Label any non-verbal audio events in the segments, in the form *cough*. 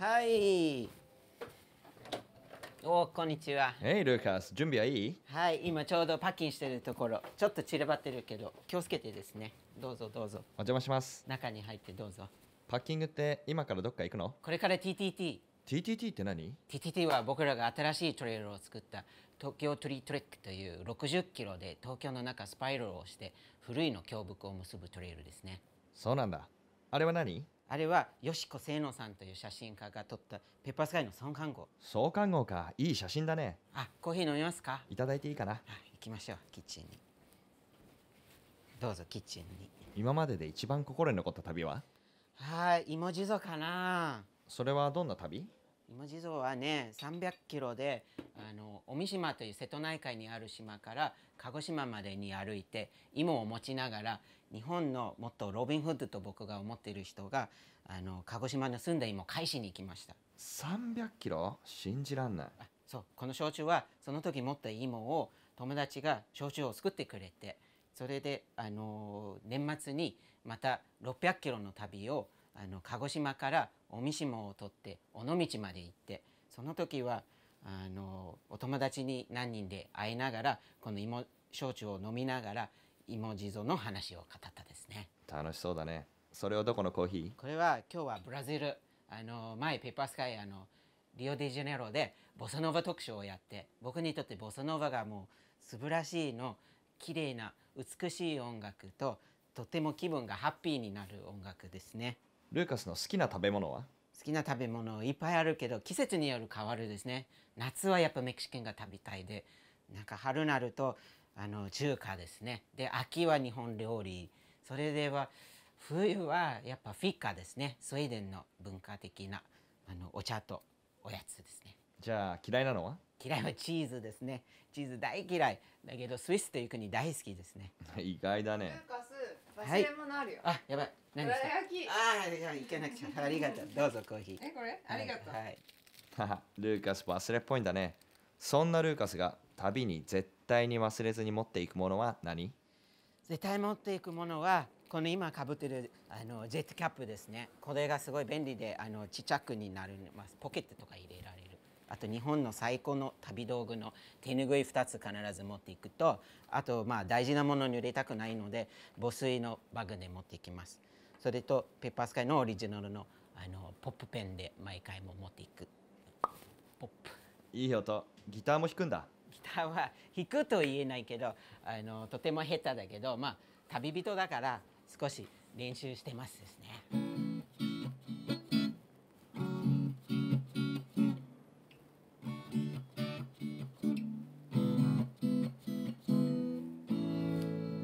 はい。おこんにちは。Hey, カス、準備はいいはい、今ちょうどパッキンしてるところ。ちょっと散らばってるけど、気をつけてですね。どうぞどうぞ。お邪魔します。中に入ってどうぞ。パッキングって今からどっか行くのこれから TTT。TTT って何 ?TTT は僕らが新しいトレイルを作った東京トリートレックという60キロで東京の中スパイラルをして古いの峡谷を結ぶトレイルですね。そうなんだ。あれは何あれはよしこせいのさんという写真家が撮ったペッパースカイの創刊号創刊号かいい写真だねあコーヒー飲みますかいただいていいかな行きましょうキッチンにどうぞキッチンに今までで一番心に残った旅ははい芋地蔵かなそれはどんな旅芋地蔵はね300キロであの尾島という瀬戸内海にある島から鹿児島までに歩いて芋を持ちながら日本のもっとロビン・フッドと僕が思っている人があの鹿児島の住んだ芋を返しに行きました300キロ信じらんないそうこの焼酎はその時持った芋を友達が焼酎を作ってくれてそれで、あのー、年末にまた600キロの旅をあの鹿児島から尾身島を取って尾道まで行ってその時はあのお友達に何人で会いながらこの芋焼酎を飲みながら芋地蔵の話を語ったですね楽しそうだねそれはどこのコーヒーこれは今日はブラジルあの前ペーパースカイあのリオデジャネイロでボサノバ特集をやって僕にとってボサノバがもう素晴らしいの綺麗な美しい音楽ととても気分がハッピーになる音楽ですねルーカスの好きな食べ物は好きな食べ物いっぱいあるけど季節による変わるですね夏はやっぱメキシケンが食べたいでなんか春なるとあの中華ですねで秋は日本料理それでは冬はやっぱフィッカーですねスウェーデンの文化的なあのお茶とおやつですねじゃあ嫌いなのは嫌いはチーズですねチーズ大嫌いだけどスイスという国大好きですね *laughs* 意外だねはい、あやばい何ですかゃあ行かなくちゃ。ありがとう。*laughs* どうぞコーヒー。え、これ、ありがとう。はい。はい、*laughs* ルーカス忘れっぽいんだね。そんなルーカスが旅に絶対に忘れずに持っていくものは何絶対持っていくものはこの今かぶってるあのジェットキャップですねこれがすごい便利であのちっちゃくになるますポケットとか入れられるあと日本の最高の旅道具の手ぬぐい2つ必ず持っていくとあとまあ大事なものに売れたくないので防水のバッグで持っていきますそれとペッパースカイのオリジナルのあのポップペンで毎回も持っていくポップいい音ギターも弾くんだギターは弾くと言えないけどあのとても下手だけどまあ旅人だから少し練習してますですね。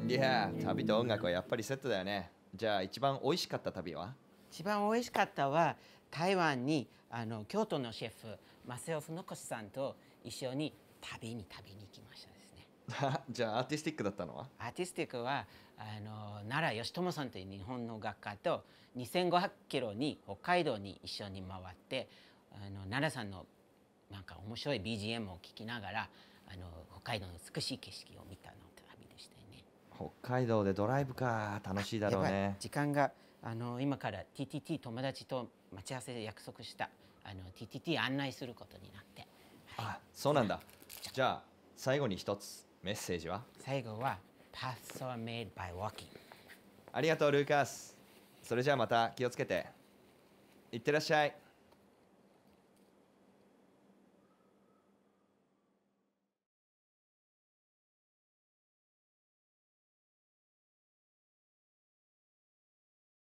いや旅と音楽はやっぱりセットだよねじゃあ一番美味しかった旅は一番美味しかったは台湾にあの京都のシェフマセオフノコシさんと一緒に旅に旅に行きましたですね。*laughs* じゃあアーティスティックだったのはアーティスティックはあの奈良義友さんという日本の学科と2500キロに北海道に一緒に回ってあの奈良さんのなんか面白い BGM を聞きながらあの北海道の美しい景色を見たの北海道でドライブか楽しいだろうね時間があの今から TTT 友達と待ち合わせで約束したあの TTT 案内することになって、はい、あそうなんだじゃあ最後に一つメッセージは最後は Paths are made by walking ありがとうルーカスそれじゃあまた気をつけていってらっしゃい